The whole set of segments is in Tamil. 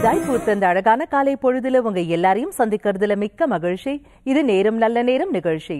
இதாய் பூத்த இந்த அழகான காலை பொழுதுல உங்க எல்லாரையும் சந்திக்கிறதுல மிக்க மகிழ்ச்சி இது நேரம் நல்ல நேரம் நிகழ்ச்சி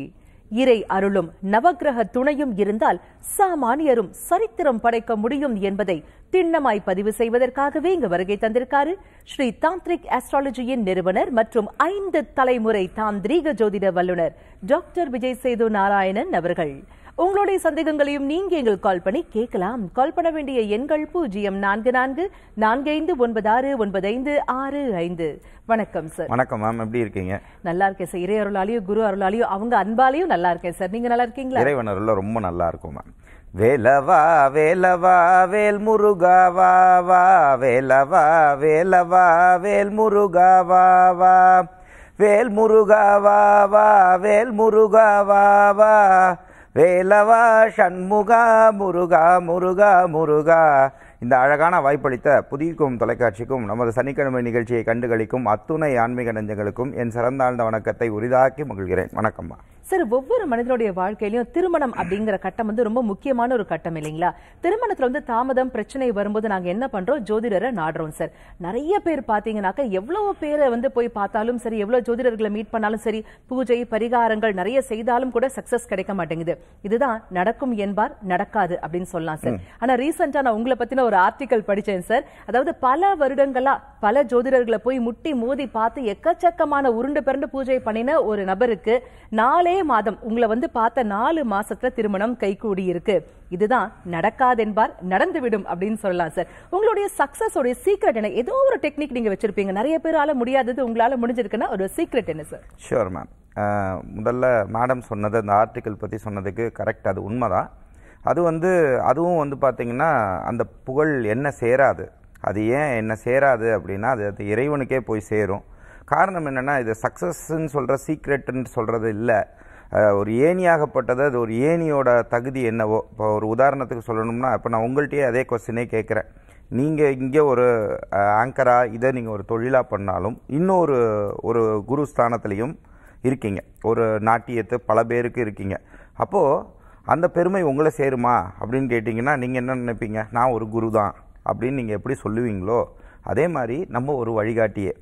இறை அருளும் நவகிரக துணையும் இருந்தால் சாமானியரும் சரித்திரம் படைக்க முடியும் என்பதை திண்ணமாய் பதிவு செய்வதற்காகவே இங்கு வருகை தந்திருக்காரு ஸ்ரீ தாந்திரிக் ஆஸ்ட்ராலஜியின் நிறுவனர் மற்றும் ஐந்து தலைமுறை தாந்திரீக ஜோதிட வல்லுநர் டாக்டர் விஜய் சேது நாராயணன் அவர்கள் உங்களுடைய சந்தேகங்களையும் நீங்க எங்களுக்கு கால் பண்ணி கேட்கலாம் கால் பண்ண வேண்டிய எண்கள் பூஜ்ஜியம் நான்கு நான்கு நான்கு ஐந்து ஒன்பது ஆறு ஒன்பது ஐந்து ஆறு ஐந்து வணக்கம் சார் வணக்கம் மேம் எப்படி இருக்கீங்க நல்லா இருக்கேன் சார் இறை அருளாலையும் குரு அருளாலையும் அவங்க அன்பாலையும் நல்லா இருக்கேன் சார் நீங்க நல்லா இருக்கீங்களா இறைவன் அருள் ரொம்ப நல்லா இருக்கும் மேம் வேலவா வேலவா வேல் முருகா வா வா வேலவா வேலவா வேல் முருகா வா வா வேல் முருகா வா வா வேல் முருகா வா வா வேலவா ஷண்முகா முருகா முருகா முருகா இந்த அழகான வாய்ப்பளித்த புதிக்கும் தொலைக்காட்சிக்கும் நமது சனிக்கிழமை நிகழ்ச்சியை கண்டுகளிக்கும் அத்துணை ஆன்மீக நெஞ்சங்களுக்கும் என் சிறந்தாழ்ந்த வணக்கத்தை உரிதாக்கி மகிழ்கிறேன் வணக்கம்மா சார் ஒவ்வொரு மனிதனுடைய வாழ்க்கையிலும் திருமணம் அப்படிங்கிற கட்டம் வந்து ரொம்ப முக்கியமான ஒரு கட்டம் இல்லைங்களா திருமணத்துல வந்து தாமதம் பிரச்சனை வரும்போது நாங்க என்ன பண்றோம் ஜோதிடரை நாடுறோம் சார் நிறைய பேர் பாத்தீங்கன்னாக்க எவ்வளவு பேரை வந்து போய் பார்த்தாலும் சரி எவ்வளவு ஜோதிடர்களை மீட் பண்ணாலும் சரி பூஜை பரிகாரங்கள் நிறைய செய்தாலும் கூட சக்சஸ் கிடைக்க மாட்டேங்குது இதுதான் நடக்கும் என்பார் நடக்காது அப்படின்னு சொல்லலாம் சார் ஆனா ரீசெண்டா நான் உங்களை பத்தின ஒரு ஆர்டிக்கல் படிச்சேன் சார் அதாவது பல வருடங்களா பல ஜோதிடர்களை போய் முட்டி மோதி பார்த்து எக்கச்சக்கமான உருண்டு பிறண்டு பூஜை பண்ணின ஒரு நபருக்கு நாலே மாதம் உங்களை வந்து பார்த்த நாலு மாசத்துல திருமணம் கூடி இருக்கு இதுதான் நடக்காதென்பார் நடந்துவிடும் அப்படின்னு சொல்லலாம் சார் உங்களுடைய சக்சஸ் உடைய சீக்ரெட் என்ன ஏதோ ஒரு டெக்னிக் நீங்க வச்சிருப்பீங்க நிறைய பேரால முடியாதது உங்களால முடிஞ்சிருக்குன்னா ஒரு சீக்ரெட் என்ன சார் ஷியோர் மேம் முதல்ல மேடம் சொன்னது அந்த ஆர்டிக்கல் பற்றி சொன்னதுக்கு கரெக்ட் அது உண்மைதான் அது வந்து அதுவும் வந்து பார்த்திங்கன்னா அந்த புகழ் என்ன சேராது அது ஏன் என்ன சேராது அப்படின்னா அது இறைவனுக்கே போய் சேரும் காரணம் என்னென்னா இது சக்ஸஸ்ன்னு சொல்கிற சீக்ரெட்டுன்னு சொல்கிறது இல்லை ஒரு ஏணியாகப்பட்டது அது ஒரு ஏணியோட தகுதி என்னவோ இப்போ ஒரு உதாரணத்துக்கு சொல்லணும்னா இப்போ நான் உங்கள்கிட்டயே அதே கொஸ்டினே கேட்குறேன் நீங்கள் இங்கே ஒரு ஆங்கராக இதை நீங்கள் ஒரு தொழிலாக பண்ணாலும் இன்னொரு ஒரு குரு ஸ்தானத்துலேயும் இருக்கீங்க ஒரு நாட்டியத்து பல பேருக்கு இருக்கீங்க அப்போது அந்த பெருமை உங்களை சேருமா அப்படின்னு கேட்டிங்கன்னா நீங்கள் என்ன நினைப்பீங்க நான் ஒரு குரு தான் அப்படின்னு நீங்கள் எப்படி சொல்லுவீங்களோ அதே மாதிரி நம்ம ஒரு வழிகாட்டியே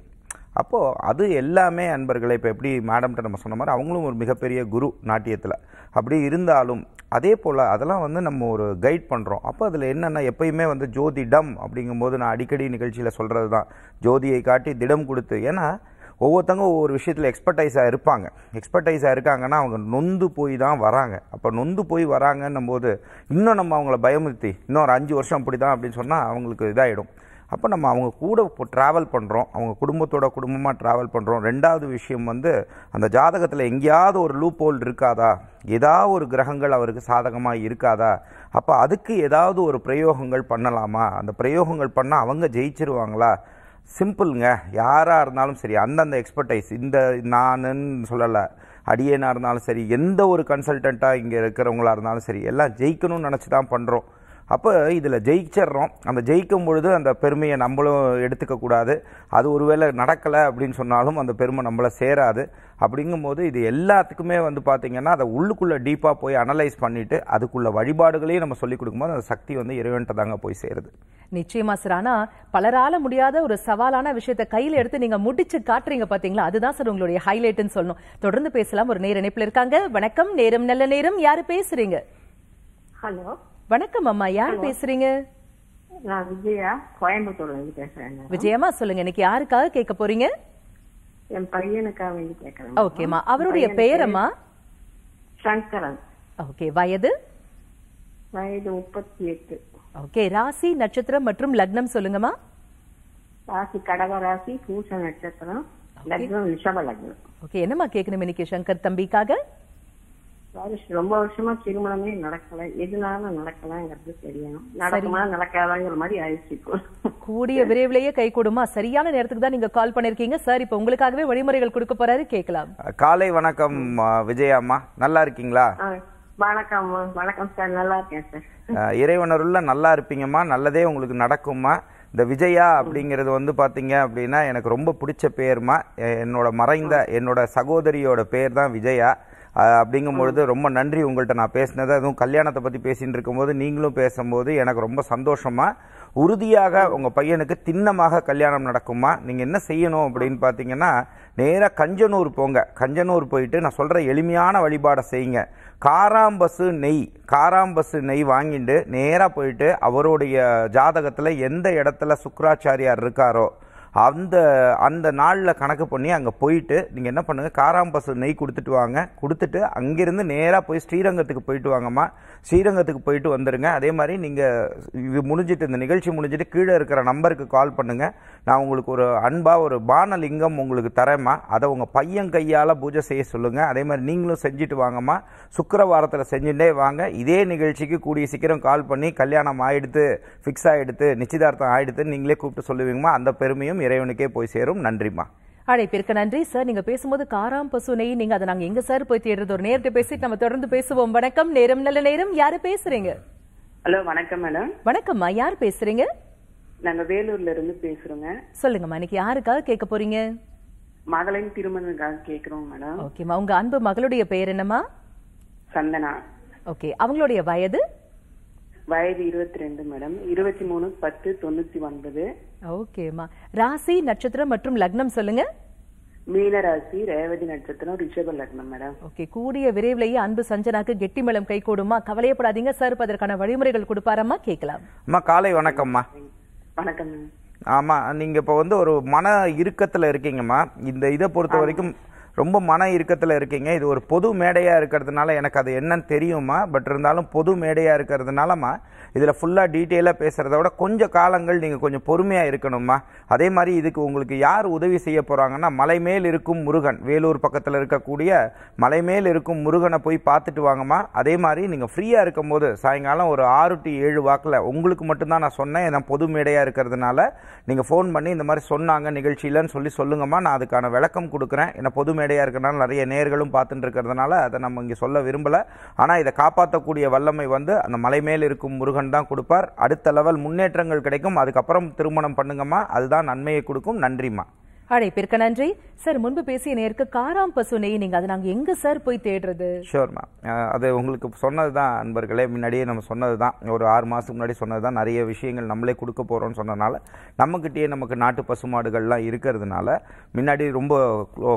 அப்போது அது எல்லாமே அன்பர்களை இப்போ எப்படி மேடம்கிட்ட நம்ம சொன்ன மாதிரி அவங்களும் ஒரு மிகப்பெரிய குரு நாட்டியத்தில் அப்படி இருந்தாலும் அதே போல் அதெல்லாம் வந்து நம்ம ஒரு கைட் பண்ணுறோம் அப்போ அதில் என்னென்னா எப்பயுமே வந்து ஜோதிடம் அப்படிங்கும்போது நான் அடிக்கடி நிகழ்ச்சியில் சொல்கிறது தான் ஜோதியை காட்டி திடம் கொடுத்து ஏன்னா ஒவ்வொருத்தங்க ஒவ்வொரு விஷயத்தில் எக்ஸ்பர்டைஸாக இருப்பாங்க எக்ஸ்பர்டைஸாக இருக்காங்கன்னா அவங்க நொந்து போய் தான் வராங்க அப்போ நொந்து போய் வராங்கன்னும் போது இன்னும் நம்ம அவங்கள பயமுறுத்தி இன்னும் ஒரு அஞ்சு வருஷம் அப்படி தான் அப்படின்னு சொன்னால் அவங்களுக்கு இதாகிடும் அப்போ நம்ம அவங்க கூட இப்போ ட்ராவல் பண்ணுறோம் அவங்க குடும்பத்தோட குடும்பமாக ட்ராவல் பண்ணுறோம் ரெண்டாவது விஷயம் வந்து அந்த ஜாதகத்தில் எங்கேயாவது ஒரு லூப் ஹோல் இருக்காதா ஏதாவது ஒரு கிரகங்கள் அவருக்கு சாதகமாக இருக்காதா அப்போ அதுக்கு ஏதாவது ஒரு பிரயோகங்கள் பண்ணலாமா அந்த பிரயோகங்கள் பண்ணால் அவங்க ஜெயிச்சிருவாங்களா சிம்பிளுங்க யாராக இருந்தாலும் சரி அந்தந்த எக்ஸ்பர்டைஸ் இந்த நானுன்னு சொல்லலை அடியேனாக இருந்தாலும் சரி எந்த ஒரு கன்சல்டண்ட்டாக இங்கே இருக்கிறவங்களா இருந்தாலும் சரி எல்லாம் ஜெயிக்கணும்னு நினச்சி தான் பண்ணுறோம் அப்போ இதில் ஜெயிச்சிட்றோம் அந்த ஜெயிக்கும் பொழுது அந்த பெருமையை நம்மளும் எடுத்துக்கக்கூடாது அது ஒருவேளை நடக்கலை அப்படின்னு சொன்னாலும் அந்த பெருமை நம்மளை சேராது அப்படிங்கும்போது இது எல்லாத்துக்குமே வந்து பார்த்திங்கன்னா அதை உள்ளுக்குள்ளே டீப்பாக போய் அனலைஸ் பண்ணிவிட்டு அதுக்குள்ள வழிபாடுகளையும் நம்ம சொல்லிக் கொடுக்கும்போது அந்த சக்தி வந்து இறைவன்கிட்ட தாங்க போய் சேருது நிச்சயமா சார் ஆனால் பலரால முடியாத ஒரு சவாலான விஷயத்தை கையில் எடுத்து நீங்கள் முடிச்சு காட்டுறீங்க பாத்தீங்களா அதுதான் சார் உங்களுடைய ஹைலைட்னு சொல்லணும் தொடர்ந்து பேசலாம் ஒரு நேர இணைப்பில் இருக்காங்க வணக்கம் நேரம் நல்ல நேரம் யாரு பேசுறீங்க ஹலோ வணக்கம் அம்மா யார் பேசுறீங்க நான் விஜயா கோயம்புத்தூர்ல இருந்து பேசுறேன் விஜயம்மா சொல்லுங்க இன்னைக்கு யாருக்காக கேட்க போறீங்க என் பையனுக்காக வேண்டி கேட்கறேன் ஓகேம்மா அவருடைய பெயரம்மா சங்கரன் ஓகே வயது வயது முப்பத்தி எட்டு ஓகே ராசி நட்சத்திரம் மற்றும் லக்னம் சொல்லுங்கம்மா ராசி கடக ராசி பூச நட்சத்திரம் லக்னம் ரிஷப லக்னம் ஓகே என்னம்மா கேட்கணும் இன்னைக்கு சங்கர் தம்பிக்காக சாரி ரொம்ப வருஷமா திருமணமே நடக்கல எதுனால நடக்கலங்கிறது தெரியும் நடக்குமா நடக்காதாங்கிற மாதிரி ஆயிடுச்சு கூடிய விரைவிலேயே கை கொடுமா சரியான நேரத்துக்கு தான் நீங்க கால் பண்ணிருக்கீங்க சார் இப்ப உங்களுக்காகவே வழிமுறைகள் கொடுக்க போறாரு கேட்கலாம் காலை வணக்கம் விஜயாம்மா நல்லா இருக்கீங்களா வணக்கம் வணக்கம் சார் நல்லா இருக்கேன் சார் இறைவனருள்ள நல்லா இருப்பீங்கம்மா நல்லதே உங்களுக்கு நடக்கும்மா இந்த விஜயா அப்படிங்கிறது வந்து பார்த்தீங்க அப்படின்னா எனக்கு ரொம்ப பிடிச்ச பேர்மா என்னோட மறைந்த என்னோட சகோதரியோட பேர் தான் விஜயா அப்படிங்கும்பொழுது ரொம்ப நன்றி உங்கள்கிட்ட நான் பேசினது அதுவும் கல்யாணத்தை பற்றி பேசிகிட்டு இருக்கும்போது நீங்களும் பேசும்போது எனக்கு ரொம்ப சந்தோஷமாக உறுதியாக உங்கள் பையனுக்கு திண்ணமாக கல்யாணம் நடக்குமா நீங்கள் என்ன செய்யணும் அப்படின்னு பார்த்தீங்கன்னா நேராக கஞ்சனூர் போங்க கஞ்சனூர் போயிட்டு நான் சொல்கிற எளிமையான வழிபாடை செய்யுங்க காராம்பசு நெய் காராம்பசு நெய் வாங்கிட்டு நேராக போயிட்டு அவருடைய ஜாதகத்தில் எந்த இடத்துல சுக்கராச்சாரியார் இருக்காரோ அந்த அந்த நாளில் கணக்கு பண்ணி அங்கே போயிட்டு நீங்கள் என்ன பண்ணுங்கள் காராம்பசல் நெய் கொடுத்துட்டு வாங்க கொடுத்துட்டு அங்கேருந்து நேராக போய் ஸ்ரீரங்கத்துக்கு போயிட்டு வாங்கம்மா ஸ்ரீரங்கத்துக்கு போயிட்டு வந்துடுங்க அதே மாதிரி நீங்கள் இது முடிஞ்சிட்டு இந்த நிகழ்ச்சி முடிஞ்சிட்டு கீழே இருக்கிற நம்பருக்கு கால் பண்ணுங்கள் நான் உங்களுக்கு ஒரு அன்பாக ஒரு பானலிங்கம் உங்களுக்கு தரேம்மா அதை உங்கள் பையன் கையால் பூஜை செய்ய சொல்லுங்கள் அதே மாதிரி நீங்களும் செஞ்சுட்டு வாங்கம்மா சுக்கரவாரத்தில் செஞ்சுட்டே வாங்க இதே நிகழ்ச்சிக்கு கூடிய சீக்கிரம் கால் பண்ணி கல்யாணம் ஆகிடுத்து ஃபிக்ஸ் ஆகிடுத்து நிச்சயதார்த்தம் ஆகிடுத்துன்னு நீங்களே கூப்பிட்டு சொல்லுவீங்கம்மா அந்த பெருமையும் இறைவனுக்கே போய் சேரும் நன்றிம்மா அழைப்பிற்கு நன்றி சார் நீங்க பேசும்போது காராம் பசுனை நீங்க அதை நாங்க எங்க சார் போய் தேடுறது ஒரு நேரத்தை பேசிட்டு நம்ம தொடர்ந்து பேசுவோம் வணக்கம் நேரம் நல்ல நேரம் யாரு பேசுறீங்க ஹலோ வணக்கம் மேடம் வணக்கம்மா யார் பேசுறீங்க நாங்க வேலூர்ல இருந்து பேசுறோங்க சொல்லுங்கம்மா இன்னைக்கு யாருக்காக கேட்க போறீங்க மகளின் திருமணக்காக கேக்குறோம் மேடம் ஓகேம்மா உங்க அன்பு மகளுடைய பெயர் என்னம்மா சந்தனா ஓகே அவங்களுடைய வயது வயது இருபத்தி ரெண்டு மேடம் இருபத்தி மூணு பத்து தொண்ணூத்தி ஒன்பது ஓகேம்மா ராசி நட்சத்திரம் மற்றும் லக்னம் சொல்லுங்க ராசி ரேவதி நட்சத்திரம் ரிஷப லக்னம் மேடம் ஓகே கூடிய விரைவிலேயே அன்பு சஞ்சனாக்கு கெட்டி மேளம் கை கூடுமா கவலையப்படாதீங்க சார் அதற்கான வழிமுறைகள் கொடுப்பாரம்மா கேட்கலாம் காலை வணக்கம்மா வணக்கம் ஆமாம் நீங்கள் இப்போ வந்து ஒரு மன இறுக்கத்தில் இருக்கீங்கம்மா இந்த இதை பொறுத்த வரைக்கும் ரொம்ப மன இறுக்கத்தில் இருக்கீங்க இது ஒரு பொது மேடையாக இருக்கிறதுனால எனக்கு அது என்னன்னு தெரியுமா பட் இருந்தாலும் பொது மேடையாக இருக்கிறதுனாலம்மா இதில் ஃபுல்லாக டீட்டெயிலாக பேசுகிறத விட கொஞ்சம் காலங்கள் நீங்கள் கொஞ்சம் பொறுமையாக இருக்கணுமா அதே மாதிரி இதுக்கு உங்களுக்கு யார் உதவி செய்ய போகிறாங்கன்னா மலை மேல் இருக்கும் முருகன் வேலூர் பக்கத்தில் இருக்கக்கூடிய மலை மேல் இருக்கும் முருகனை போய் பார்த்துட்டு வாங்கம்மா அதே மாதிரி நீங்கள் ஃப்ரீயாக இருக்கும்போது சாயங்காலம் ஒரு ஆறு டு ஏழு வாக்கில் உங்களுக்கு மட்டும்தான் நான் சொன்னேன் நான் பொது மேடையாக இருக்கிறதுனால நீங்கள் ஃபோன் பண்ணி இந்த மாதிரி சொன்னாங்க நிகழ்ச்சியில்னு சொல்லி சொல்லுங்கம்மா நான் அதுக்கான விளக்கம் கொடுக்குறேன் ஏன்னா பொது மேடையாக இருக்கிறனால நிறைய நேர்களும் பார்த்துட்டு இருக்கிறதுனால அதை நம்ம இங்கே சொல்ல விரும்பலை ஆனால் இதை காப்பாற்றக்கூடிய வல்லமை வந்து அந்த மலை மேல் இருக்கும் முருகன் பலன் தான் கொடுப்பார் அடுத்த லெவல் முன்னேற்றங்கள் கிடைக்கும் அதுக்கப்புறம் திருமணம் பண்ணுங்கம்மா அதுதான் நன்மையை கொடுக்கும் நன்றிம்மா அழைப்பிற்கு நன்றி சார் முன்பு பேசிய நேருக்கு காராம் பசு நெய் நீங்க அதை நாங்க எங்க சார் போய் தேடுறது ஷோர் மேம் அது உங்களுக்கு சொன்னது தான் அன்பர்களே முன்னாடியே நம்ம சொன்னது தான் ஒரு ஆறு மாதத்துக்கு முன்னாடி சொன்னது தான் நிறைய விஷயங்கள் நம்மளே கொடுக்க போகிறோம்னு சொன்னதுனால நம்மக்கிட்டேயே நமக்கு நாட்டு பசுமாடுகள்லாம் இருக்கிறதுனால முன்னாடி ரொம்ப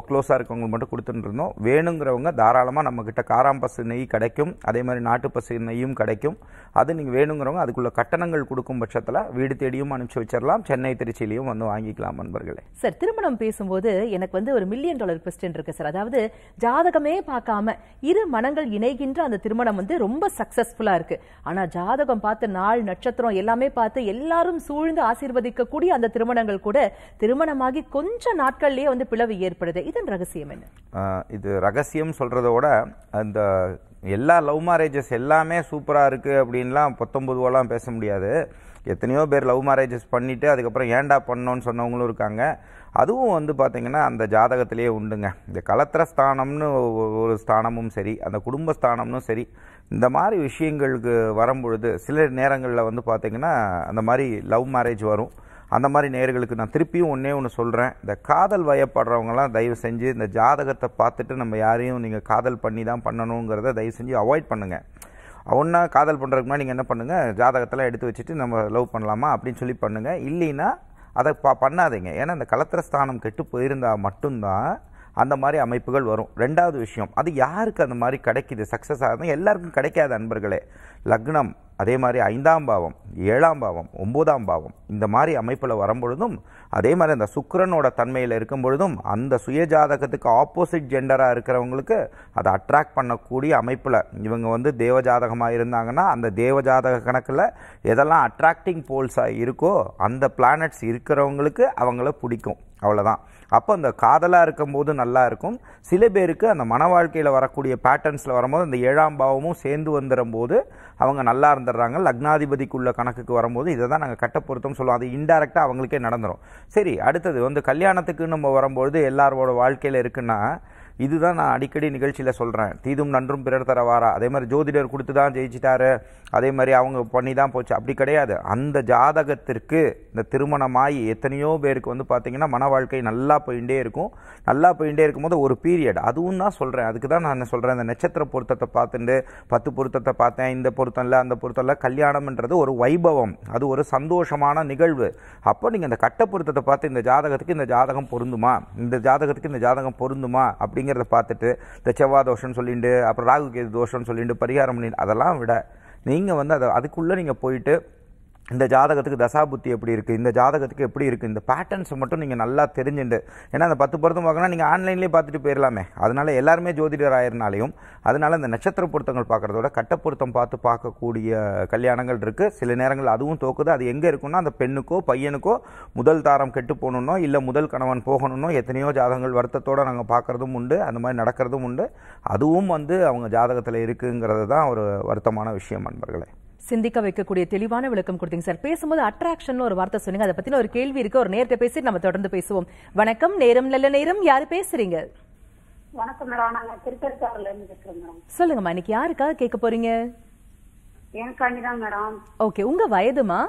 க்ளோஸாக இருக்கவங்க மட்டும் கொடுத்துட்டு இருந்தோம் வேணுங்கிறவங்க தாராளமாக நம்மக்கிட்ட காராம் பசு நெய் கிடைக்கும் அதே மாதிரி நாட்டு பசு நெய்யும் கிடைக்கும் அது நீங்கள் வேணுங்கிறவங்க அதுக்குள்ள கட்டணங்கள் கொடுக்கும் பட்சத்தில் வீடு தேடியும் அனுப்பிச்சி வச்சிடலாம் சென்னை திருச்சியிலையும் வந்து வாங்கிக்கலாம் அன்பர்களே சார் திரும்ப திருமணம் பேசும்போது எனக்கு வந்து ஒரு மில்லியன் டாலர் கொஸ்டின் இருக்கு சார் அதாவது ஜாதகமே பார்க்காம இரு மனங்கள் இணைகின்ற அந்த திருமணம் வந்து ரொம்ப சக்சஸ்ஃபுல்லா இருக்கு ஆனா ஜாதகம் பார்த்து நாள் நட்சத்திரம் எல்லாமே பார்த்து எல்லாரும் சூழ்ந்து ஆசீர்வதிக்கக்கூடிய அந்த திருமணங்கள் கூட திருமணமாகி கொஞ்ச நாட்கள்லயே வந்து பிளவு ஏற்படுது இதன் ரகசியம் என்ன இது ரகசியம் சொல்றதோட அந்த எல்லா லவ் மேரேஜஸ் எல்லாமே சூப்பராக இருக்குது அப்படின்லாம் பத்தொம்பதுவோலாம் பேச முடியாது எத்தனையோ பேர் லவ் மேரேஜஸ் பண்ணிவிட்டு அதுக்கப்புறம் ஏன்டா பண்ணோன்னு சொன்னவங்களும் இருக்காங்க அதுவும் வந்து பார்த்திங்கன்னா அந்த ஜாதகத்திலேயே உண்டுங்க இந்த கலத்திர ஸ்தானம்னு ஒரு ஸ்தானமும் சரி அந்த குடும்ப சரி இந்த மாதிரி விஷயங்களுக்கு வரும்பொழுது சில நேரங்களில் வந்து பார்த்திங்கன்னா அந்த மாதிரி லவ் மேரேஜ் வரும் அந்த மாதிரி நேர்களுக்கு நான் திருப்பியும் ஒன்றே ஒன்று சொல்கிறேன் இந்த காதல் வயப்படுறவங்களாம் தயவு செஞ்சு இந்த ஜாதகத்தை பார்த்துட்டு நம்ம யாரையும் நீங்கள் காதல் பண்ணி தான் பண்ணணுங்கிறத தயவு செஞ்சு அவாய்ட் பண்ணுங்கள் ஒன்றா காதல் பண்ணுறதுக்குனா நீங்கள் என்ன பண்ணுங்கள் ஜாதகத்தெல்லாம் எடுத்து வச்சுட்டு நம்ம லவ் பண்ணலாமா அப்படின்னு சொல்லி பண்ணுங்கள் இல்லைன்னா அதை ப பண்ணாதீங்க ஏன்னா அந்த கலத்திர ஸ்தானம் கெட்டு போயிருந்தால் மட்டும்தான் அந்த மாதிரி அமைப்புகள் வரும் ரெண்டாவது விஷயம் அது யாருக்கு அந்த மாதிரி கிடைக்கிது சக்ஸஸ் ஆகுது எல்லாருக்கும் கிடைக்காது அன்பர்களே லக்னம் அதே மாதிரி ஐந்தாம் பாவம் ஏழாம் பாவம் ஒம்போதாம் பாவம் இந்த மாதிரி அமைப்பில் வரும்பொழுதும் அதே மாதிரி அந்த சுக்கரனோட தன்மையில் இருக்கும் பொழுதும் அந்த சுயஜாதகத்துக்கு ஆப்போசிட் ஜெண்டராக இருக்கிறவங்களுக்கு அதை அட்ராக்ட் பண்ணக்கூடிய அமைப்பில் இவங்க வந்து தேவஜாதகமாக இருந்தாங்கன்னா அந்த தேவஜாதக கணக்கில் எதெல்லாம் அட்ராக்டிங் போல்ஸாக இருக்கோ அந்த பிளானட்ஸ் இருக்கிறவங்களுக்கு அவங்கள பிடிக்கும் அவ்வளோதான் அப்போ அந்த காதலாக இருக்கும்போது நல்லா இருக்கும் சில பேருக்கு அந்த மன வாழ்க்கையில் வரக்கூடிய பேட்டர்ன்ஸில் வரும்போது அந்த ஏழாம் பாவமும் சேர்ந்து வந்துடும் போது அவங்க நல்லா இருந்துடுறாங்க லக்னாதிபதிக்குள்ள கணக்குக்கு வரும்போது இதை தான் நாங்கள் கட்டப்பொருத்தம் சொல்லுவோம் அது இன்டெரக்டாக அவங்களுக்கே நடந்துடும் சரி அடுத்தது வந்து கல்யாணத்துக்கு நம்ம வரும்பொழுது எல்லாரோட வாழ்க்கையில் இருக்குன்னா இதுதான் நான் அடிக்கடி நிகழ்ச்சியில் சொல்கிறேன் தீதும் நன்றும் பிறர் தரவாரா அதே மாதிரி ஜோதிடர் கொடுத்து தான் ஜெயிச்சிட்டாரு அதே மாதிரி அவங்க பண்ணி தான் போச்சு அப்படி கிடையாது அந்த ஜாதகத்திற்கு இந்த திருமணமாகி எத்தனையோ பேருக்கு வந்து பார்த்திங்கன்னா மன வாழ்க்கை நல்லா போயிட்டே இருக்கும் நல்லா போயிட்டே இருக்கும்போது ஒரு பீரியட் அதுவும் தான் சொல்கிறேன் அதுக்கு தான் நான் சொல்கிறேன் இந்த நட்சத்திர பொருத்தத்தை பார்த்துட்டு பத்து பொருத்தத்தை பார்த்தேன் இந்த பொருத்தம் இல்லை அந்த பொருத்தம் இல்லை கல்யாணம்ன்றது ஒரு வைபவம் அது ஒரு சந்தோஷமான நிகழ்வு அப்போ நீங்கள் இந்த கட்ட பொருத்தத்தை பார்த்து இந்த ஜாதகத்துக்கு இந்த ஜாதகம் பொருந்துமா இந்த ஜாதகத்துக்கு இந்த ஜாதகம் பொருந்துமா அப்படிங்கிற அப்படிங்கிறத பார்த்துட்டு இந்த செவ்வாய் தோஷம்னு சொல்லிட்டு அப்புறம் ராகு கேது தோஷம்னு சொல்லிட்டு பரிகாரம் பண்ணிட்டு அதெல்லாம் விட நீங்கள் வந்து அதை அதுக்குள்ளே நீங்கள் போயிட்டு இந்த ஜாதகத்துக்கு தசா புத்தி எப்படி இருக்குது இந்த ஜாதகத்துக்கு எப்படி இருக்குது இந்த பேட்டர்ன்ஸை மட்டும் நீங்கள் நல்லா தெரிஞ்சுண்டு ஏன்னா அந்த பத்து பொருத்தம் பார்க்கணும்னா நீங்கள் ஆன்லைன்லேயே பார்த்துட்டு போயிடலாமே அதனால் எல்லாருமே ஜோதிடர் ஆயிருந்தாலையும் அதனால் அந்த நட்சத்திர பொருத்தங்கள் பார்க்குறதோட கட்ட பொருத்தம் பார்த்து பார்க்கக்கூடிய கல்யாணங்கள் இருக்குது சில நேரங்கள் அதுவும் தோக்குது அது எங்கே இருக்குன்னா அந்த பெண்ணுக்கோ பையனுக்கோ முதல் தாரம் கெட்டு போகணுன்னோ இல்லை முதல் கணவன் போகணுன்னோ எத்தனையோ ஜாதகங்கள் வருத்தத்தோடு நாங்கள் பார்க்குறதும் உண்டு அந்த மாதிரி நடக்கிறதும் உண்டு அதுவும் வந்து அவங்க ஜாதகத்தில் இருக்குங்கிறது தான் ஒரு வருத்தமான விஷயம் நண்பர்களே சிந்திக்க வைக்கக்கூடிய தெளிவான விளக்கம் கொடுத்தீங்க சார் பேசும்போது அட்ராக்ஷன் ஒரு வார்த்தை சொன்னீங்க அதை பத்தின ஒரு கேள்வி இருக்கு ஒரு நேரத்தை பேசி நம்ம தொடர்ந்து பேசுவோம் வணக்கம் நேரம் நல்ல நேரம் யாரு பேசுறீங்க வணக்கம் மேடம் நாங்க திருக்கருத்தாறுல இருந்து மேடம் சொல்லுங்கம்மா இன்னைக்கு யாருக்காக கேட்க போறீங்க எனக்காண்டி தான் மேடம் ஓகே உங்க வயதுமா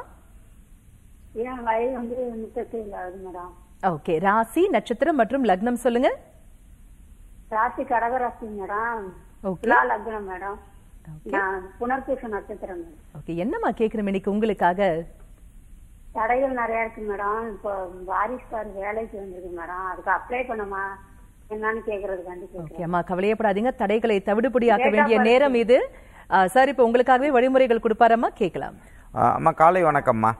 என் வயது வந்து மேடம் ஓகே ராசி நட்சத்திரம் மற்றும் லக்னம் சொல்லுங்க ராசி கடகராசி மேடம் ஓகே லக்னம் மேடம் புனர்பூச நட்சத்திரம் ஓகே என்னம்மா கேக்குற மணிக்கு உங்களுக்காக தடைகள் நிறைய இருக்கு மேடம் இப்போ வாரிசுக்கார் வேலைக்கு வந்திருக்கு மேடம் அதுக்கு அப்ளை பண்ணுமா என்னன்னு கேக்குறது கண்டிப்பா ஓகேம்மா கவலையப்படாதீங்க தடைகளை தவிடுபடியாக்க வேண்டிய நேரம் இது சார் இப்போ உங்களுக்காகவே வழிமுறைகள் கொடுப்பாரம்மா கேட்கலாம் அம்மா காலை வணக்கம்மா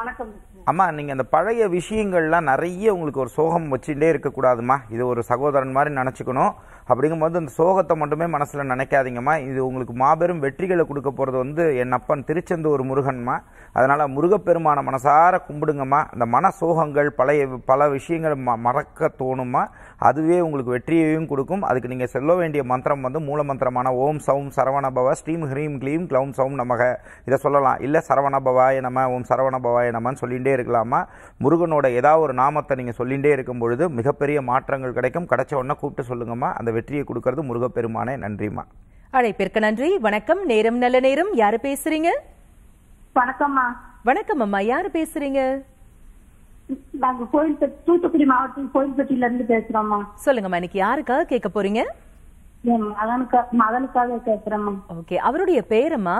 வணக்கம் அம்மா நீங்க அந்த பழைய விஷயங்கள்லாம் நிறைய உங்களுக்கு ஒரு சோகம் வச்சுட்டே இருக்கக்கூடாதுமா இது ஒரு சகோதரன் மாதிரி நினச்சிக்கணும் அப்படிங்கும்போது அந்த சோகத்தை மட்டுமே மனசில் நினைக்காதீங்கம்மா இது உங்களுக்கு மாபெரும் வெற்றிகளை கொடுக்க போகிறது வந்து என் அப்பன் திருச்செந்தூர் முருகன்மா அதனால் முருகப்பெருமான மனசார கும்பிடுங்கம்மா இந்த மன சோகங்கள் பழைய பல விஷயங்கள் ம மறக்க தோணுமா அதுவே உங்களுக்கு வெற்றியையும் கொடுக்கும் அதுக்கு நீங்கள் செல்ல வேண்டிய மந்திரம் வந்து மூல மந்திரமான ஓம் சவும் சரவணபவ ஸ்ரீம் ஹ்ரீம் க்ளீம் க்ளௌம் சவும் நமக இதை சொல்லலாம் இல்லை சரவணபவாய நம ஓம் சரவணபவாய நமன்னு சொல்லிகிட்டே இருக்கலாமா முருகனோட ஏதாவது ஒரு நாமத்தை நீங்கள் சொல்லிகிட்டே இருக்கும் பொழுது மிகப்பெரிய மாற்றங்கள் கிடைக்கும் கிடைச்ச உடனே கூப்பிட்டு சொல்லுங்கம்மா அந்த வெற்றியை கொடுக்கறது முருகப்பெருமானே நன்றிம்மா அழைப்பிற்கு நன்றி வணக்கம் நேரம் நல்ல நேரம் யாரு பேசுறீங்க வணக்கம்மா வணக்கம் அம்மா யாரு பேசுறீங்க நாங்க கோயில் தூத்துக்குடி மாவட்டம் கோயில்பட்டியில இருந்து பேசுறோம்மா சொல்லுங்கம்மா இன்னைக்கு யாருக்காக கேட்க போறீங்க மகனுக்காக கேக்குறேம்மா ஓகே அவருடைய பேருமா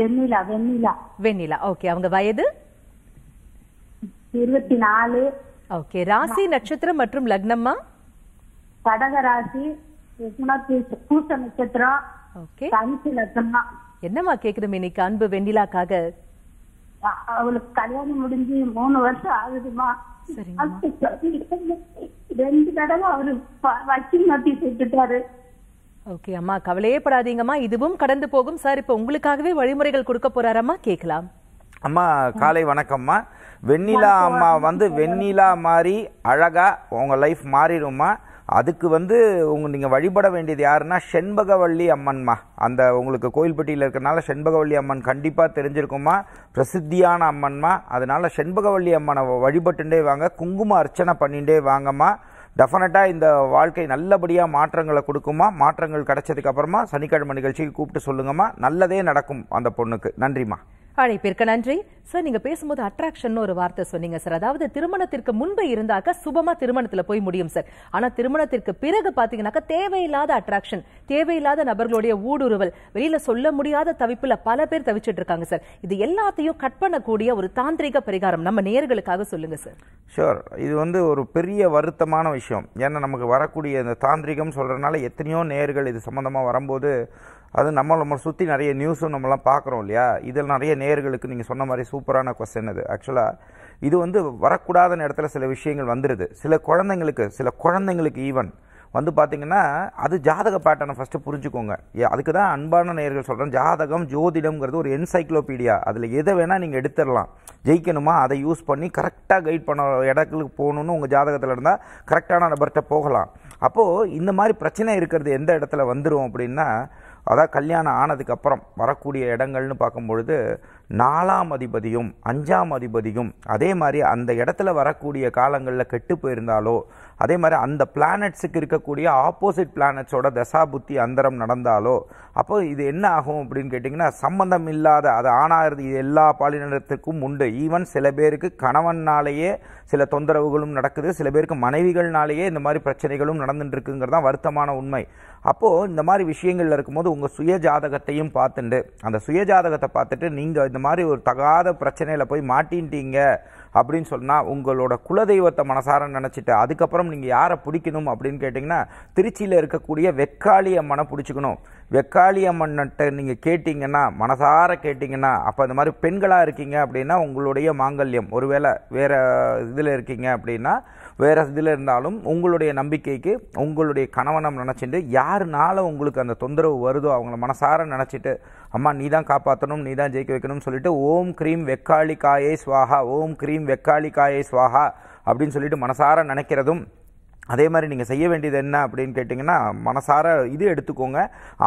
வெண்ணிலா வெண்ணிலா வெண்ணிலா ஓகே அவங்க வயது இருபத்தி நாலு ஓகே ராசி நட்சத்திரம் மற்றும் லக்னம்மா கடக ராசி பூச நட்சத்திரம் ஓகே என்னம்மா கேக்குது இன்னைக்கு அன்பு வெண்ணிலாக்காக அவளுக்கு கல்யாணம் முடிஞ்சு மூணு வருஷம் ஆகுதுமா ரெண்டு தடவை அவரு வச்சு நோட்டீஸ் விட்டுட்டாரு ஓகே அம்மா கவலையே படாதீங்கம்மா இதுவும் கடந்து போகும் சார் இப்போ உங்களுக்காகவே வழிமுறைகள் கொடுக்க போறாரம்மா கேட்கலாம் அம்மா காலை வணக்கம்மா வெண்ணிலா அம்மா வந்து வெண்ணிலா மாதிரி அழகா உங்க லைஃப் மாறிடும்மா அதுக்கு வந்து உங்க நீங்கள் வழிபட வேண்டியது யாருன்னா செண்பகவல்லி அம்மன்மா அந்த உங்களுக்கு கோயில்பட்டியில் இருக்கிறனால செண்பகவல்லி அம்மன் கண்டிப்பாக தெரிஞ்சிருக்குமா பிரசித்தியான அம்மன்மா அதனால செண்பகவல்லி அம்மனை வழிபட்டுட்டே வாங்க குங்கும அர்ச்சனை பண்ணிகிட்டே வாங்கம்மா டெஃபினட்டாக இந்த வாழ்க்கை நல்லபடியாக மாற்றங்களை கொடுக்குமா மாற்றங்கள் கிடைச்சதுக்கப்புறமா சனிக்கிழமை நிகழ்ச்சிக்கு கூப்பிட்டு சொல்லுங்கம்மா நல்லதே நடக்கும் அந்த பொண்ணுக்கு நன்றிம்மா அழைப்பிற்கு நன்றி சார் நீங்க பேசும்போது அட்ராக்ஷன் ஒரு வார்த்தை சொன்னீங்க சார் அதாவது திருமணத்திற்கு முன்பு இருந்தாக்க சுபமா திருமணத்துல போய் முடியும் சார் ஆனா திருமணத்திற்கு பிறகு பாத்தீங்கன்னாக்க தேவையில்லாத அட்ராக்ஷன் தேவையில்லாத நபர்களுடைய ஊடுருவல் வெளியில சொல்ல முடியாத தவிப்புல பல பேர் தவிச்சிட்டு இருக்காங்க சார் இது எல்லாத்தையும் கட் பண்ணக்கூடிய ஒரு தாந்திரிக பரிகாரம் நம்ம நேர்களுக்காக சொல்லுங்க சார் ஷோர் இது வந்து ஒரு பெரிய வருத்தமான விஷயம் ஏன்னா நமக்கு வரக்கூடிய இந்த தாந்திரிகம் சொல்றதுனால எத்தனையோ நேர்கள் இது சம்பந்தமா வரும்போது அது நம்ம நம்ம சுற்றி நிறைய நியூஸும் நம்மலாம் பார்க்குறோம் இல்லையா இதில் நிறைய நேர்களுக்கு நீங்கள் சொன்ன மாதிரி சூப்பரான கொஸ்டின் அது ஆக்சுவலாக இது வந்து வரக்கூடாத நேரத்தில் சில விஷயங்கள் வந்துடுது சில குழந்தைங்களுக்கு சில குழந்தைங்களுக்கு ஈவன் வந்து பார்த்திங்கன்னா அது ஜாதக பேட்டர்னை ஃபஸ்ட்டு புரிஞ்சுக்கோங்க அதுக்கு தான் அன்பான நேர்கள் சொல்கிறேன் ஜாதகம் ஜோதிடம்ங்கிறது ஒரு என்சைக்ளோபீடியா அதில் எதை வேணால் நீங்கள் எடுத்துடலாம் ஜெயிக்கணுமா அதை யூஸ் பண்ணி கரெக்டாக கைட் பண்ண இடங்களுக்கு போகணுன்னு உங்கள் ஜாதகத்தில் இருந்தால் கரெக்டான நபர்கிட்ட போகலாம் அப்போது இந்த மாதிரி பிரச்சனை இருக்கிறது எந்த இடத்துல வந்துடும் அப்படின்னா அதாவது கல்யாணம் ஆனதுக்கப்புறம் வரக்கூடிய இடங்கள்னு பார்க்கும்பொழுது நாலாம் அதிபதியும் அஞ்சாம் அதிபதியும் அதே மாதிரி அந்த இடத்துல வரக்கூடிய காலங்களில் கெட்டு போயிருந்தாலோ அதே மாதிரி அந்த பிளானட்ஸுக்கு இருக்கக்கூடிய ஆப்போசிட் பிளானட்ஸோட தசா புத்தி அந்தரம் நடந்தாலோ அப்போ இது என்ன ஆகும் அப்படின்னு கேட்டிங்கன்னா சம்மந்தம் இல்லாத அது ஆணாகிறது இது எல்லா பாலினத்திற்கும் உண்டு ஈவன் சில பேருக்கு கணவன்னாலேயே சில தொந்தரவுகளும் நடக்குது சில பேருக்கு மனைவிகள்னாலேயே இந்த மாதிரி பிரச்சனைகளும் நடந்துட்டு தான் வருத்தமான உண்மை அப்போது இந்த மாதிரி விஷயங்கள் இருக்கும்போது உங்கள் சுய ஜாதகத்தையும் பார்த்துட்டு அந்த சுய ஜாதகத்தை பார்த்துட்டு நீங்கள் இந்த மாதிரி ஒரு தகாத பிரச்சனையில் போய் மாட்டின்ட்டீங்க அப்படின்னு சொன்னால் உங்களோட குலதெய்வத்தை மனசார நினச்சிட்டு அதுக்கப்புறம் நீங்கள் யாரை பிடிக்கணும் அப்படின்னு கேட்டிங்கன்னா திருச்சியில் இருக்கக்கூடிய வெக்காளி அம்மனை பிடிச்சிக்கணும் வெக்காளிய மண்ணிட்ட நீங்கள் கேட்டிங்கன்னா மனசார கேட்டிங்கன்னா அப்போ அந்த மாதிரி பெண்களாக இருக்கீங்க அப்படின்னா உங்களுடைய மாங்கல்யம் ஒருவேளை வேறு இதில் இருக்கீங்க அப்படின்னா வேறு இதில் இருந்தாலும் உங்களுடைய நம்பிக்கைக்கு உங்களுடைய கணவனம் நினச்சிட்டு யாருனால உங்களுக்கு அந்த தொந்தரவு வருதோ அவங்கள மனசார நினச்சிட்டு அம்மா நீ தான் காப்பாற்றணும் நீ தான் ஜெயிக்க வைக்கணும்னு சொல்லிட்டு ஓம் கிரீம் வெக்காளி காயே ஸ்வாஹா ஓம் க்ரீம் வெக்காளி காயே ஸ்வாஹா அப்படின்னு சொல்லிட்டு மனசார நினைக்கிறதும் அதே மாதிரி நீங்கள் செய்ய வேண்டியது என்ன அப்படின்னு கேட்டிங்கன்னா மனசார இது எடுத்துக்கோங்க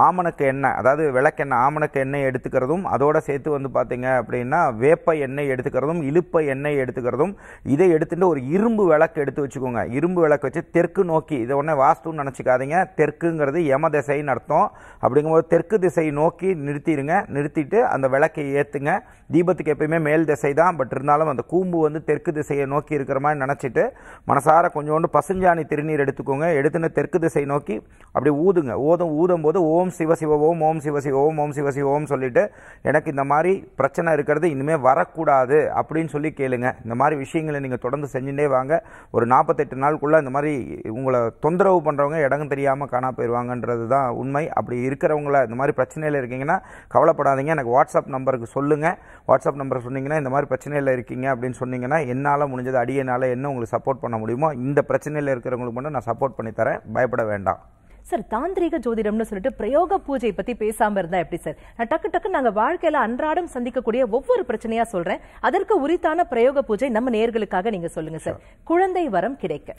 ஆமணக்கு எண்ணெய் அதாவது விளக்கெண்ணெய் ஆமணக்கு எண்ணெய் எடுத்துக்கிறதும் அதோட சேர்த்து வந்து பார்த்தீங்க அப்படின்னா வேப்ப எண்ணெய் எடுத்துக்கிறதும் இழுப்ப எண்ணெய் எடுத்துக்கிறதும் இதை எடுத்துகிட்டு ஒரு இரும்பு விளக்கு எடுத்து வச்சுக்கோங்க இரும்பு விளக்கு வச்சு தெற்கு நோக்கி இதை உடனே வாஸ்துன்னு நினச்சிக்காதீங்க தெற்குங்கிறது யம திசைன்னு அர்த்தம் அப்படிங்கும்போது தெற்கு திசை நோக்கி நிறுத்திடுங்க நிறுத்திட்டு அந்த விளக்கை ஏற்றுங்க தீபத்துக்கு எப்பயுமே மேல் திசை தான் பட் இருந்தாலும் அந்த கூம்பு வந்து தெற்கு திசையை நோக்கி இருக்கிற மாதிரி நினச்சிட்டு மனசார கொஞ்சோண்டு பசுஞ்சாணி திருநீர் எடுத்துக்கோங்க எடுத்துன்னு தெற்கு திசை நோக்கி அப்படி ஊதுங்க ஊதும் ஊதும் போது ஓம் சிவ ஓம் ஓம் சிவ சிவ ஓம் ஓம் சிவ ஓம் சொல்லிட்டு எனக்கு இந்த மாதிரி பிரச்சனை இருக்கிறது இனிமேல் வரக்கூடாது அப்படின்னு சொல்லி கேளுங்க இந்த மாதிரி விஷயங்களை நீங்கள் தொடர்ந்து செஞ்சுட்டே வாங்க ஒரு நாற்பத்தெட்டு நாளுக்குள்ளே இந்த மாதிரி உங்களை தொந்தரவு பண்ணுறவங்க இடம் தெரியாமல் காணா போயிடுவாங்கன்றது தான் உண்மை அப்படி இருக்கிறவங்கள இந்த மாதிரி பிரச்சனையில் இருக்கீங்கன்னா கவலைப்படாதீங்க எனக்கு வாட்ஸ்அப் நம்பருக்கு சொல்லுங்கள் வாட்ஸ்அப் நம்பர் சொன்னீங்கன்னா இந்த மாதிரி பிரச்சனையில் இருக்கீங்க அப்படின்னு சொன்னீங்கன்னா என்னால் முடிஞ்சது அடியனால் என்ன உங்களுக்கு சப்போர்ட் பண்ண முடியுமோ இந்த பிரச்சனையில் இருக்கிற உங்களுக்கு மட்டும் நான் சப்போர்ட் பண்ணி தரேன் பயப்பட வேண்டாம் சார் தாந்திரிக ஜோதிடம்னு சொல்லிட்டு பிரயோக பூஜை பத்தி பேசாம இருந்தா எப்படி சார் நான் டக்கு டக்கு நாங்க வாழ்க்கையில அன்றாடம் சந்திக்கக்கூடிய ஒவ்வொரு பிரச்சனையா சொல்றேன் அதற்கு உரித்தான பிரயோக பூஜை நம்ம நேர்களுக்காக நீங்க சொல்லுங்க சார் குழந்தை வரம் கிடைக்க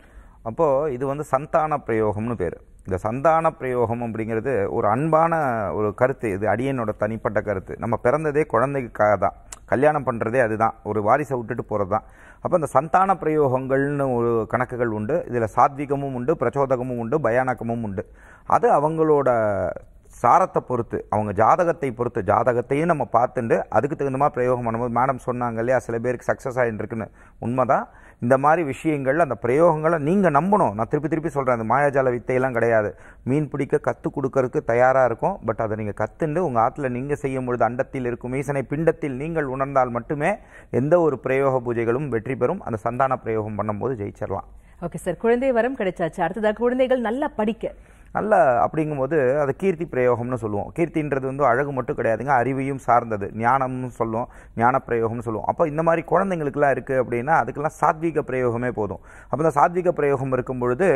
அப்போ இது வந்து சந்தான பிரயோகம்னு பேர் இந்த சந்தான பிரயோகம் அப்படிங்கிறது ஒரு அன்பான ஒரு கருத்து இது அடியனோட தனிப்பட்ட கருத்து நம்ம பிறந்ததே குழந்தைக்காக தான் கல்யாணம் பண்ணுறதே அதுதான் ஒரு வாரிசை விட்டுட்டு போகிறது தான் அப்போ இந்த சந்தான பிரயோகங்கள்னு ஒரு கணக்குகள் உண்டு இதில் சாத்விகமும் உண்டு பிரச்சோதகமும் உண்டு பயானகமும் உண்டு அது அவங்களோட சாரத்தை பொறுத்து அவங்க ஜாதகத்தை பொறுத்து ஜாதகத்தையும் நம்ம பார்த்துட்டு அதுக்கு மாதிரி பிரயோகம் பண்ணும்போது மேடம் சொன்னாங்க இல்லையா சில பேருக்கு சக்ஸஸ் ஆகிட்டு இருக்குன்னு உண்மைதான் இந்த மாதிரி விஷயங்கள் அந்த பிரயோகங்களை நீங்கள் நம்பணும் நான் திருப்பி திருப்பி சொல்கிறேன் அந்த மாயாஜால வித்தையெல்லாம் கிடையாது மீன் பிடிக்க கற்றுக் கொடுக்கறதுக்கு தயாராக இருக்கும் பட் அதை நீங்கள் கற்றுண்டு உங்கள் ஆற்றுல நீங்கள் செய்யும் பொழுது அண்டத்தில் இருக்கும் மீசனை பிண்டத்தில் நீங்கள் உணர்ந்தால் மட்டுமே எந்த ஒரு பிரயோக பூஜைகளும் வெற்றி பெறும் அந்த சந்தான பிரயோகம் பண்ணும்போது ஜெயிச்சிடலாம் ஓகே சார் குழந்தை வரம் கிடைச்சாச்சு அடுத்ததாக குழந்தைகள் நல்லா படிக்க நல்ல அப்படிங்கும்போது அது கீர்த்தி பிரயோகம்னு சொல்லுவோம் கீர்த்தின்றது வந்து அழகு மட்டும் கிடையாதுங்க அறிவையும் சார்ந்தது ஞானம்னு சொல்லுவோம் ஞான பிரயோகம்னு சொல்லுவோம் அப்போ இந்த மாதிரி குழந்தைங்களுக்குலாம் இருக்குது அப்படின்னா அதுக்கெல்லாம் சாத்வீக பிரயோகமே போதும் அப்போ இந்த சாத்வீக பிரயோகம் இருக்கும் பொழுது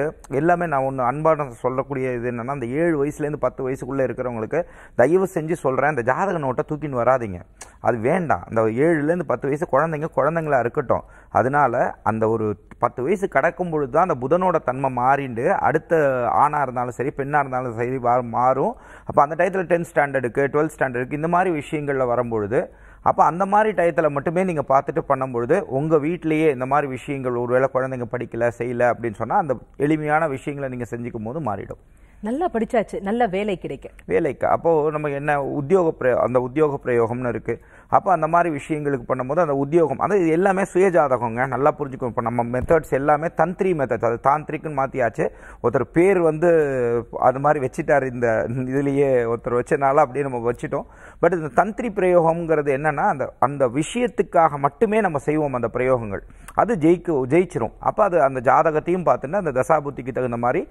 எல்லாமே நான் ஒன்று அன்பான சொல்லக்கூடிய இது என்னென்னா அந்த ஏழு வயசுலேருந்து பத்து வயசுக்குள்ளே இருக்கிறவங்களுக்கு தயவு செஞ்சு சொல்கிறேன் இந்த ஜாதக நோட்டை தூக்கின்னு வராதிங்க அது வேண்டாம் அந்த ஏழுலேருந்து பத்து வயசு குழந்தைங்க குழந்தைங்களா இருக்கட்டும் அதனால அந்த ஒரு பத்து வயசு கடக்கும் பொழுது தான் அந்த புதனோட தன்மை மாறிண்டு அடுத்த ஆணாக இருந்தாலும் சரி பெண்ணாக இருந்தாலும் சரி மாறும் அப்போ அந்த டயத்தில் டென்த் ஸ்டாண்டர்டுக்கு டுவெல்த் ஸ்டாண்டர்டுக்கு இந்த மாதிரி விஷயங்களில் வரும்பொழுது அப்போ அந்த மாதிரி டயத்தில் மட்டுமே நீங்கள் பார்த்துட்டு பண்ணும்பொழுது உங்கள் வீட்லேயே இந்த மாதிரி விஷயங்கள் ஒருவேளை குழந்தைங்க படிக்கலை செய்யலை அப்படின்னு சொன்னால் அந்த எளிமையான விஷயங்களை நீங்கள் செஞ்சுக்கும் போது மாறிடும் நல்லா படித்தாச்சு நல்ல வேலை கிடைக்கும் வேலைக்கு அப்போது நம்ம என்ன உத்தியோக பிரயோ அந்த உத்தியோக பிரயோகம்னு இருக்குது அப்போ அந்த மாதிரி விஷயங்களுக்கு பண்ணும்போது அந்த உத்தியோகம் அது இது எல்லாமே சுயஜாதகங்க நல்லா புரிஞ்சுக்கணும் இப்போ நம்ம மெத்தட்ஸ் எல்லாமே தந்திரி மெத்தட்ஸ் அது தாந்திரிக்குன்னு மாற்றியாச்சு ஒருத்தர் பேர் வந்து அது மாதிரி வச்சுட்டார் இந்த இதுலேயே ஒருத்தர் வச்சனால அப்படியே நம்ம வச்சுட்டோம் பட் இந்த தந்திரி பிரயோகம்ங்கிறது என்னென்னா அந்த அந்த விஷயத்துக்காக மட்டுமே நம்ம செய்வோம் அந்த பிரயோகங்கள் அது ஜெயிக்க ஜெயிச்சிரும் அப்போ அது அந்த ஜாதகத்தையும் பார்த்துட்டு அந்த தசாபுத்திக்கு தகுந்த மாதிரி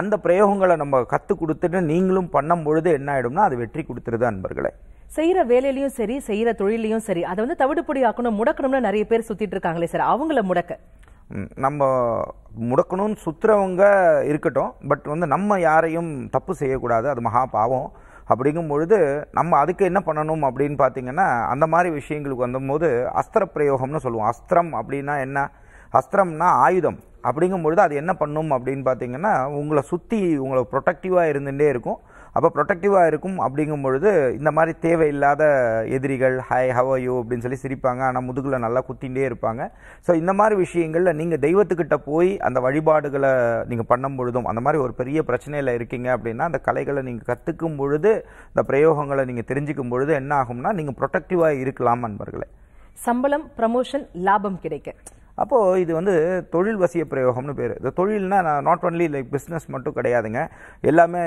அந்த பிரயோகங்களை நம்ம கற்றுக் கொடுத்துட்டு நீங்களும் பண்ணும் பொழுது என்ன ஆகிடும்னா அது வெற்றி கொடுத்துருது அன்பர்களை செய்கிற வேலையிலையும் சரி செய்கிற தொழிலையும் சரி அதை வந்து தவிடுபொடி ஆக்கணும் முடக்கணும்னு நிறைய பேர் சுற்றிட்டு இருக்காங்களே சார் அவங்கள முடக்க நம்ம முடக்கணும்னு சுற்றுறவங்க இருக்கட்டும் பட் வந்து நம்ம யாரையும் தப்பு செய்யக்கூடாது அது மகா பாவம் அப்படிங்கும் பொழுது நம்ம அதுக்கு என்ன பண்ணணும் அப்படின்னு பார்த்தீங்கன்னா அந்த மாதிரி விஷயங்களுக்கு வந்தபோது அஸ்திர பிரயோகம்னு சொல்லுவோம் அஸ்திரம் அப்படின்னா என்ன அஸ்திரம்னா ஆயுதம் அப்படிங்கும் பொழுது அது என்ன பண்ணும் அப்படின்னு பார்த்தீங்கன்னா உங்களை சுற்றி உங்களை ப்ரொடெக்டிவாக இருந்துகிட்டே இருக்கும் அப்போ ப்ரொடெக்டிவாக இருக்கும் அப்படிங்கும் பொழுது இந்த மாதிரி தேவையில்லாத எதிரிகள் ஹை ஹவ யூ அப்படின்னு சொல்லி சிரிப்பாங்க ஆனால் முதுகில் நல்லா குத்திகிட்டே இருப்பாங்க ஸோ இந்த மாதிரி விஷயங்களில் நீங்கள் தெய்வத்துக்கிட்ட போய் அந்த வழிபாடுகளை நீங்கள் பண்ணும் பொழுதும் அந்த மாதிரி ஒரு பெரிய பிரச்சனையில் இருக்கீங்க அப்படின்னா அந்த கலைகளை நீங்கள் கற்றுக்கும் பொழுது இந்த பிரயோகங்களை நீங்கள் தெரிஞ்சுக்கும் பொழுது என்ன ஆகும்னா நீங்கள் ப்ரொடெக்டிவாக இருக்கலாம் அன்பர்களே சம்பளம் ப்ரமோஷன் லாபம் கிடைக்க அப்போது இது வந்து தொழில் வசிய பிரயோகம்னு பேர் இந்த தொழில்னால் நான் நாட் ஒன்லி லைக் பிஸ்னஸ் மட்டும் கிடையாதுங்க எல்லாமே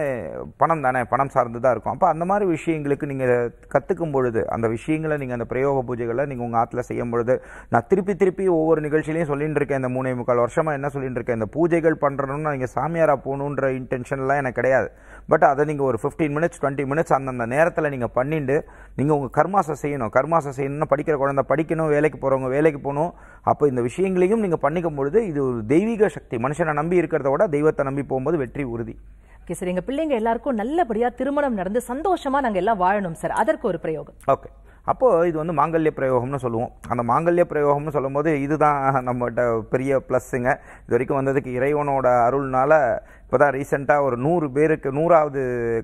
பணம் தானே பணம் சார்ந்து தான் இருக்கும் அப்போ அந்த மாதிரி விஷயங்களுக்கு நீங்கள் கற்றுக்கும் பொழுது அந்த விஷயங்களை நீங்கள் அந்த பிரயோக பூஜைகளை நீங்கள் உங்கள் ஆற்றுல செய்யும் பொழுது நான் திருப்பி திருப்பி ஒவ்வொரு நிகழ்ச்சியிலையும் சொல்லிட்டு இருக்கேன் இந்த மூணே முக்கால் வருஷமாக என்ன சொல்லிட்டு இருக்கேன் இந்த பூஜைகள் பண்ணுறணும்னு நீங்கள் சாமியாராக போகணுன்ற இன்டென்ஷன்லாம் எனக்கு கிடையாது பட் அதை நீங்கள் ஒரு ஃபிஃப்டீன் மினிட்ஸ் டுவெண்ட்டி மினிட்ஸ் அந்தந்த நேரத்தில் நீங்கள் பண்ணிட்டு நீங்கள் உங்கள் கர்மாசை செய்யணும் கர்மாசை செய்யணும்னா படிக்கிற குழந்தை படிக்கணும் வேலைக்கு போகிறவங்க வேலைக்கு போகணும் அப்போ இந்த விஷயங்களையும் நீங்கள் பண்ணிக்கும் பொழுது இது ஒரு தெய்வீக சக்தி மனுஷனை நம்பி இருக்கிறத விட தெய்வத்தை நம்பி போகும்போது வெற்றி உறுதி ஓகே சார் எங்கள் பிள்ளைங்க எல்லாருக்கும் நல்லபடியாக திருமணம் நடந்து சந்தோஷமாக நாங்கள் எல்லாம் வாழணும் சார் அதற்கு ஒரு பிரயோகம் ஓகே அப்போது இது வந்து மாங்கல்ய பிரயோகம்னு சொல்லுவோம் அந்த மாங்கல்ய பிரயோகம்னு சொல்லும்போது இதுதான் நம்மகிட்ட பெரிய ப்ளஸ்ஸுங்க இது வரைக்கும் வந்ததுக்கு இறைவனோட அருள்னால் இப்போ தான் ரீசெண்டாக ஒரு நூறு பேருக்கு நூறாவது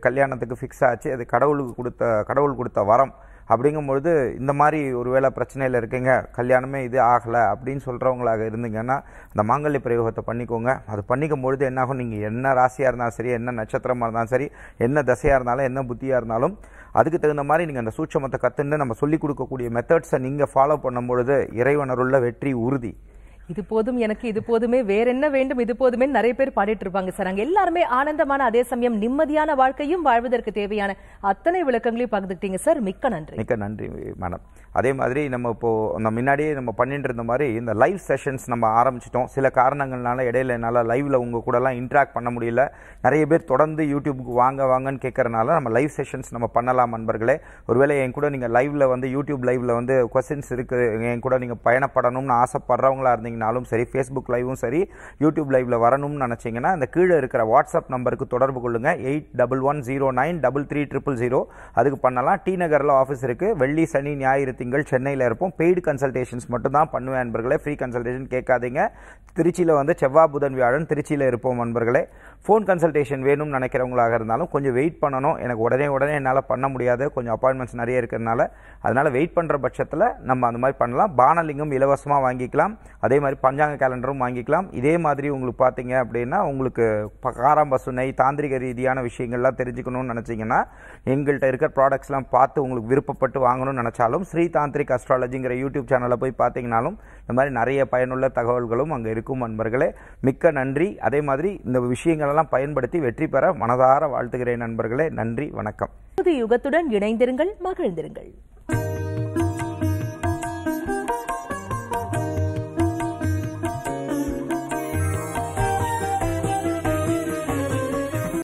கல்யாணத்துக்கு ஃபிக்ஸ் ஆச்சு அது கடவுளுக்கு கொடுத்த கடவுள் கொடுத்த வரம் அப்படிங்கும்பொழுது இந்த மாதிரி ஒரு வேளை பிரச்சனையில் இருக்கீங்க கல்யாணமே இது ஆகலை அப்படின்னு சொல்கிறவங்களாக இருந்தீங்கன்னா அந்த மாங்கல்ய பிரயோகத்தை பண்ணிக்கோங்க அது பண்ணிக்கும் பொழுது என்னாகும் நீங்கள் என்ன ராசியாக இருந்தாலும் சரி என்ன நட்சத்திரமாக இருந்தாலும் சரி என்ன தசையாக இருந்தாலும் என்ன புத்தியாக இருந்தாலும் அதுக்கு தகுந்த மாதிரி நீங்கள் அந்த சூட்சமத்தை கற்றுன்னு நம்ம சொல்லிக் கொடுக்கக்கூடிய மெத்தட்ஸை நீங்கள் ஃபாலோ பண்ணும் பொழுது இறைவனருள்ள வெற்றி உறுதி இது போதும் எனக்கு இது போதுமே வேற என்ன வேண்டும் இது போதுமே நிறைய பேர் பாடிட்டு இருப்பாங்க சார் அங்க எல்லாருமே ஆனந்தமான அதே சமயம் நிம்மதியான வாழ்க்கையும் வாழ்வதற்கு தேவையான அத்தனை விளக்கங்களையும் பகிர்ந்துக்கிட்டீங்க சார் மிக்க நன்றி மிக்க நன்றி மேடம் அதே மாதிரி நம்ம இப்போ நம்ம முன்னாடியே நம்ம பண்ணிட்டு இருந்த மாதிரி இந்த லைவ் செஷன்ஸ் நம்ம ஆரம்பிச்சிட்டோம் சில காரணங்கள்னால இடையில என்னால் லைவ்ல உங்க கூடலாம் இன்ட்ராக்ட் பண்ண முடியல நிறைய பேர் தொடர்ந்து யூடியூப்க்கு வாங்க வாங்கன்னு கேட்கறனால நம்ம லைவ் செஷன்ஸ் நம்ம பண்ணலாம் நண்பர்களே ஒருவேளை என் கூட நீங்கள் லைவ்ல வந்து யூடியூப் லைவ்ல வந்து கொஸ்டின்ஸ் இருக்கு என் கூட நீங்கள் பயணப்படணும்னு ஆசைப்படுறவங்களா இருந்தீங்கன்னா அப்படின்னாலும் சரி ஃபேஸ்புக் லைவும் சரி யூடியூப் லைவில் வரணும்னு நினச்சிங்கன்னா அந்த கீழே இருக்கிற வாட்ஸ்அப் நம்பருக்கு தொடர்பு கொள்ளுங்கள் eight double one zero nine double three triple zero அதுக்கு பண்ணலாம் டி நகரில் ஆஃபீஸ் இருக்குது வெள்ளி சனி ஞாயிறு திங்கள் சென்னையில் இருப்போம் பெய்டு கன்சல்டேஷன்ஸ் மட்டும் தான் பண்ணுவேன் நண்பர்களே ஃப்ரீ கன்சல்டேஷன் கேட்காதீங்க திருச்சியில் வந்து செவ்வாய் புதன் வியாழன் திருச்சியில் இருப்போம் நண்பர்களே ஃபோன் கன்சல்டேஷன் வேணும்னு நினைக்கிறவங்களாக இருந்தாலும் கொஞ்சம் வெயிட் பண்ணணும் எனக்கு உடனே உடனே என்னால் பண்ண முடியாது கொஞ்சம் அப்பாயின்மெண்ட்ஸ் நிறைய இருக்கிறதுனால அதனால் வெயிட் பண்ணுற பட்சத்தில் நம்ம அந்த மாதிரி பண்ணலாம் பானலிங்கம் இலவசமாக வாங்கிக்கலாம் அதே மாதிரி பஞ்சாங்க கேலண்டரும் வாங்கிக்கலாம் இதே மாதிரி உங்களுக்கு பார்த்தீங்க அப்படின்னா உங்களுக்கு காரம் பசுனை தாந்திரிக ரீதியான விஷயங்கள்லாம் தெரிஞ்சுக்கணும்னு நினச்சிங்கன்னா எங்கள்கிட்ட இருக்கிற ப்ராடக்ட்ஸ்லாம் பார்த்து உங்களுக்கு விருப்பப்பட்டு வாங்கணும்னு நினச்சாலும் ஸ்ரீ தாந்திரிக் அஸ்ட்ராலஜிங்கிற யூடியூப் சேனலில் போய் பார்த்தீங்கன்னாலும் இந்த மாதிரி நிறைய பயனுள்ள தகவல்களும் அங்கே இருக்கும் நண்பர்களே மிக்க நன்றி அதே மாதிரி இந்த விஷயங்களெல்லாம் பயன்படுத்தி வெற்றி பெற மனதார வாழ்த்துகிறேன் நண்பர்களே நன்றி வணக்கம் புது யுகத்துடன் இணைந்திருங்கள் மகிழ்ந்திருங்கள்